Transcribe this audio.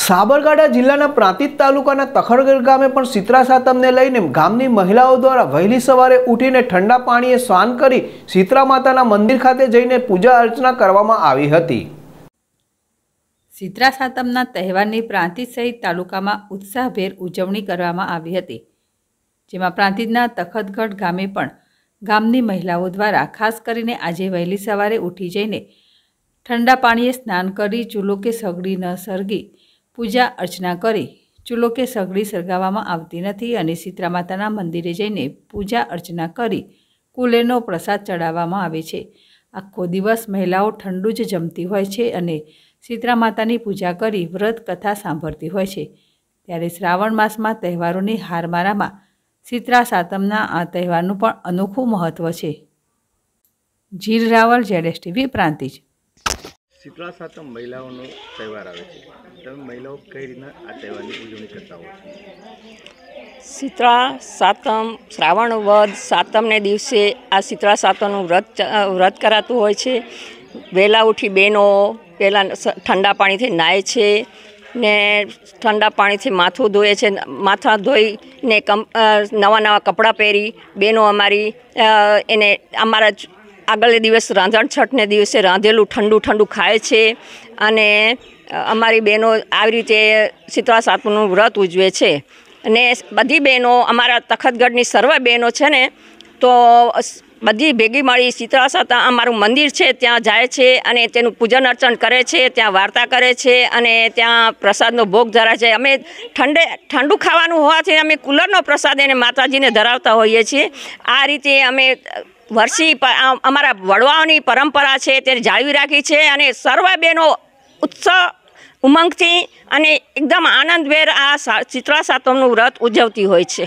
સાબરકાંઠા જિલ્લાના પ્રાંતિજ તાલુકાના તખડગઢ ગામે પણ શીતળા સાતમને લઈને ગામની મહિલાઓ દ્વારા વહેલી સવારે ઉઠીને ઠંડા પાણીએ સ્નાન કરી શીતળા માતાના મંદિર ખાતે જઈને પૂજા અર્ચના કરવામાં આવી હતી શીતળા સાતમના તહેવારની પ્રાંતિજ સહિત તાલુકામાં ઉત્સાહભેર ઉજવણી કરવામાં આવી હતી જેમાં પ્રાંતિજના તખતગઢ ગામે પણ ગામની મહિલાઓ દ્વારા ખાસ કરીને આજે વહેલી સવારે ઉઠી જઈને ઠંડા પાણીએ સ્નાન કરી ચૂલો કે સગડી ન સળગી પૂજા અર્ચના કરી ચૂલો કે સગડી સળગાવવામાં આવતી નથી અને સીતરા માતાના મંદિરે જઈને પૂજા અર્ચના કરી કુલેનો પ્રસાદ ચડાવવામાં આવે છે આખો દિવસ મહિલાઓ ઠંડુ જ જમતી હોય છે અને સીતરા માતાની પૂજા કરી વ્રત કથા સાંભળતી હોય છે ત્યારે શ્રાવણ માસમાં તહેવારોની હારમારામાં શીતળા સાતમના આ તહેવારનું પણ અનોખું મહત્ત્વ છે જીર Raval Z S TV Prantij Shitala Satam મહિલાઓનો તહેવાર આવે છે તમે મહિલાઓ કઈ રીતના આ તહેવારની ઉજવણી કરતા હો શીતળા સાતમ શ્રાવણ વધ સાતમને દિવસે આ શીતળા સાતમનું વ્રત વ્રત કરાતું હોય છે વહેલા ઉઠી બહેનો પહેલાં ઠંડા પાણીથી નાહે છે ને ઠંડા પાણીથી માથું ધોએ છે માથા ધોઈને કમ નવા નવા કપડાં પહેરી બહેનો અમારી એને અમારા આગલે દિવસ રાંધણ છઠને દિવસે રાંધેલું ઠંડુ ઠંડુ ખાય છે અને અમારી બહેનો આવી રીતે શીતળા સાતમનું વ્રત ઉજવે છે અને બધી બહેનો અમારા તખતગઢની સર્વ બહેનો છે ને તો બધી ભેગી મળી શીતળા સાત અમારું મંદિર છે ત્યાં જાય છે અને તેનું પૂજન અર્ચન કરે છે ત્યાં વાર્તા કરે છે અને ત્યાં પ્રસાદનો ભોગ ધરાય છે અમે ઠંડે ઠંડુ ખાવાનું હોવાથી અમે કુલરનો પ્રસાદ એને માતાજીને ધરાવતા હોઈએ છીએ આ રીતે અમે વર્ષી અમારા વડવાઓની પરંપરા છે તે જાળવી રાખી છે અને સર્વ બહેનો ઉત્સવ ઉમંગથી અને એકદમ આનંદ વેર આ ચિત્રા સાતમનું વ્રત ઉજવતી હોય છે